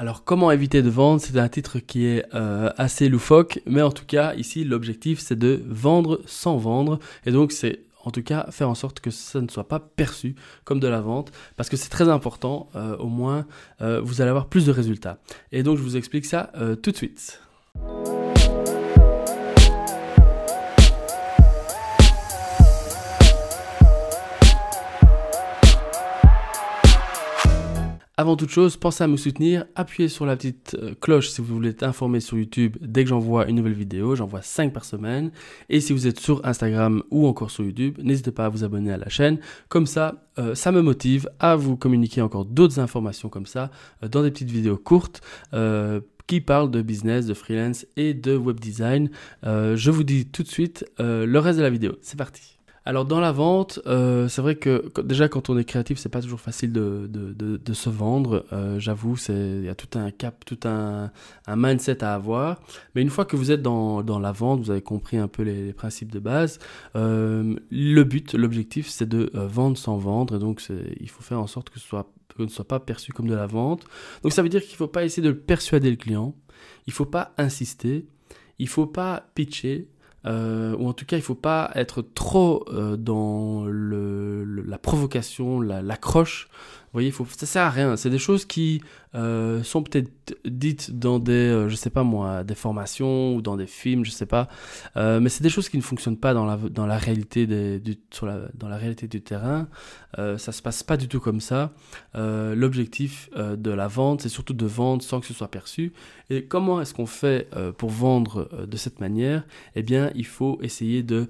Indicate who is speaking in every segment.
Speaker 1: Alors comment éviter de vendre C'est un titre qui est euh, assez loufoque, mais en tout cas ici l'objectif c'est de vendre sans vendre, et donc c'est en tout cas faire en sorte que ça ne soit pas perçu comme de la vente, parce que c'est très important, euh, au moins euh, vous allez avoir plus de résultats. Et donc je vous explique ça tout de suite. Avant toute chose, pensez à me soutenir, appuyez sur la petite euh, cloche si vous voulez être informé sur YouTube dès que j'envoie une nouvelle vidéo, j'envoie 5 par semaine, et si vous êtes sur Instagram ou encore sur YouTube, n'hésitez pas à vous abonner à la chaîne, comme ça, euh, ça me motive à vous communiquer encore d'autres informations comme ça, euh, dans des petites vidéos courtes, qui parlent de business, de freelance et de web design. je vous dis tout de suite le reste de la vidéo. C'est parti. Alors dans la vente, euh, c'est vrai que déjà quand on est créatif, c'est pas toujours facile de, se vendre. Euh, j'avoue, il y a tout un cap, tout un, mindset à avoir. Mais une fois que vous êtes dans, la vente, vous avez compris un peu les, principes de base. Euh, le but, l'objectif, c'est de vendre sans vendre. Et donc il faut faire en sorte que ce soit ne soit pas perçu comme de la vente. Donc ça veut dire qu'il ne faut pas essayer de persuader le client. Il ne faut pas insister. Il ne faut pas pitcher euh, ou en tout cas il faut pas être trop euh, dans le, la provocation, l'accroche, voyez, faut, ça sert à rien. C'est des choses qui euh, sont peut-être dites dans des, euh, je sais pas moi, des formations ou dans des films, je sais pas. Euh, mais c'est des choses qui ne fonctionnent pas dans la, dans la réalité des, du, sur la, dans la réalité du terrain. ça se passe pas du tout comme ça. L'objectif de la vente, c'est surtout de vendre sans que ce soit perçu. Et comment est-ce qu'on fait pour vendre de cette manière Eh bien, il faut essayer de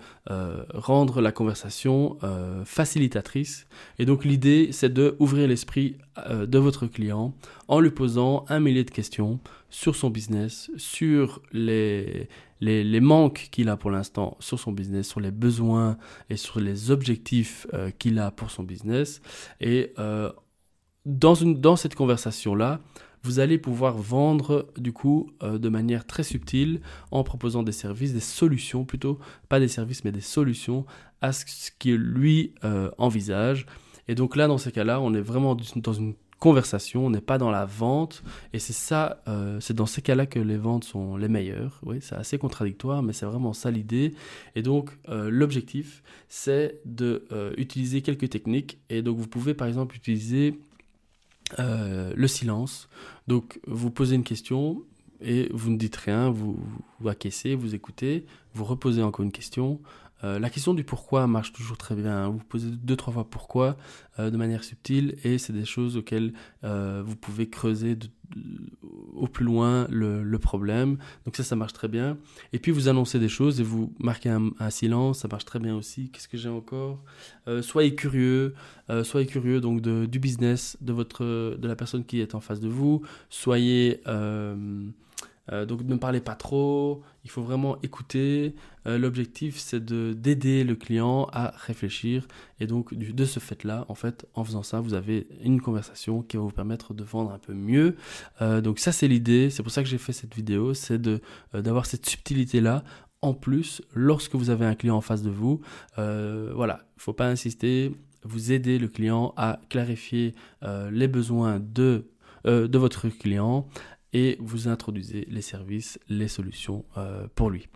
Speaker 1: rendre la conversation facilitatrice. Et donc l'idée, c'est de ouvrir l'esprit euh, de votre client en lui posant un millier de questions sur son business, sur les, les, manques qu'il a pour l'instant sur son business, sur les besoins et sur les objectifs euh, qu'il a pour son business. Et euh, dans, une, dans cette conversation-là, vous allez pouvoir vendre du coup de manière très subtile en proposant des services, des solutions plutôt, pas des services mais des solutions à ce qu'il lui envisage et donc là, dans ces cas-là, on est vraiment dans une conversation, on n'est pas dans la vente. Et c'est ça, euh, c'est dans ces cas-là que les ventes sont les meilleures. Oui, c'est assez contradictoire, mais c'est vraiment ça l'idée. Et donc, euh, l'objectif, c'est d'utiliser euh, quelques techniques. Et donc, vous pouvez par exemple utiliser le silence. Donc, vous posez une question, et vous ne dites rien, vous, vous vous écoutez, vous reposez encore une question. Euh, la question du pourquoi marche toujours très bien. Hein. Vous posez deux, trois fois pourquoi euh, de manière subtile et c'est des choses auxquelles euh, vous pouvez creuser au plus loin le, problème. Donc ça, ça marche très bien. Et puis vous annoncez des choses et vous marquez un, silence, ça marche très bien aussi. Qu'est-ce que j'ai encore Soyez curieux, soyez curieux donc de, du business de, votre, de la personne qui est en face de vous. Soyez... Euh, donc ne parlez pas trop, il faut vraiment écouter. Euh, l'objectif c'est d'aider le client à réfléchir et donc de ce fait là, en fait, en faisant ça, vous avez une conversation qui va vous permettre de vendre un peu mieux. Euh, donc ça c'est l'idée, c'est pour ça que j'ai fait cette vidéo, c'est d'avoir cette subtilité là. En plus, lorsque vous avez un client en face de vous, voilà, il ne faut pas insister, vous aidez le client à clarifier les besoins de, de votre client vous introduisez les services, les solutions euh, pour lui.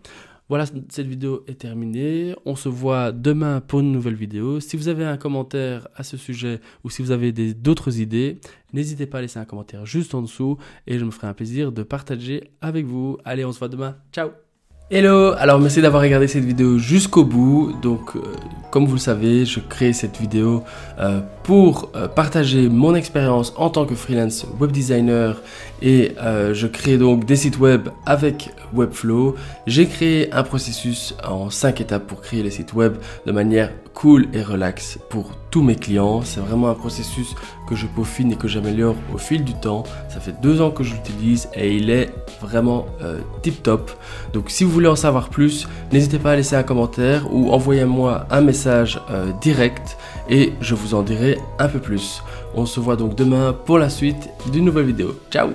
Speaker 1: Voilà, cette vidéo est terminée. On se voit demain pour une nouvelle vidéo. Si vous avez un commentaire à ce sujet ou si vous avez d'autres idées, n'hésitez pas à laisser un commentaire juste en dessous et je me ferai un plaisir de partager avec vous. Allez, on se voit demain. Ciao Hello Alors merci d'avoir regardé cette vidéo jusqu'au bout. Donc euh, comme vous le savez, je crée cette vidéo euh, pour euh, partager mon expérience en tant que freelance web designer et euh, je crée donc des sites web avec Webflow. J'ai créé un processus en 5 étapes pour créer les sites web de manière cool et relaxe pour tous mes clients. C'est vraiment un processus que je peaufine et que j'améliore au fil du temps. Ça fait deux ans que je l'utilise et il est vraiment euh, tip top. Donc si vous voulez en savoir plus, n'hésitez pas à laisser un commentaire ou envoyez-moi un message direct et je vous en dirai un peu plus. On se voit donc demain pour la suite d'une nouvelle vidéo. Ciao